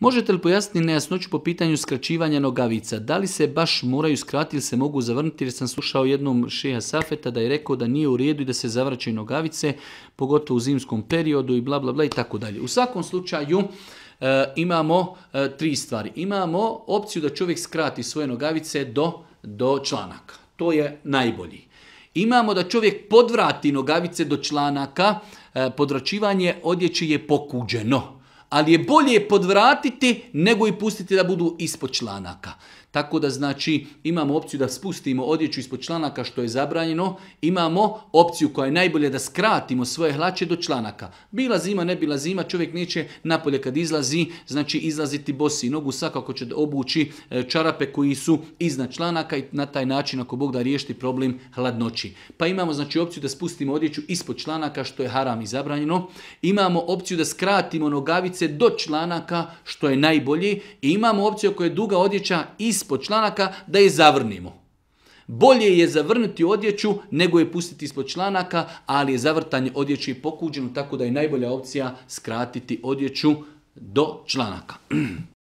Možete li pojasniti nejasnoću po pitanju skraćivanja nogavica? Da li se baš moraju skratiti ili se mogu zavrnuti? Jer sam slušao jednom šeha Safeta da je rekao da nije u redu i da se zavraćaju nogavice, pogotovo u zimskom periodu i bla bla bla i tako dalje. U svakom slučaju e, imamo e, tri stvari. Imamo opciju da čovjek skrati svoje nogavice do, do članaka. To je najbolji. Imamo da čovjek podvrati nogavice do članaka, e, podračivanje odjeći je pokuđeno ali je bolje podvratiti nego i pustiti da budu ispod članaka. Tako da znači imamo opciju da spustimo odjeću ispod članaka što je zabranjeno, imamo opciju koja je najbolje da skratimo svoje hlače do članaka. Bila zima, ne bila zima, čovjek neće napolje kad izlazi, znači izlaziti bosi nogu, svakako će obući e, čarape koji su iznad članaka i na taj način ako Bog da riješiti problem hladnoći. Pa imamo znači opciju da spustimo odjeću ispod članaka što je haram i zabranjeno. Imamo opciju da skratimo nogavice do članaka što je najbolje i imamo opciju koja je duga odjeća iz ispod članaka da je zavrnimo. Bolje je zavrnuti odjeću nego je pustiti ispod članaka, ali je zavrtanje odjeće pokuđeno, tako da je najbolja opcija skratiti odjeću do članaka.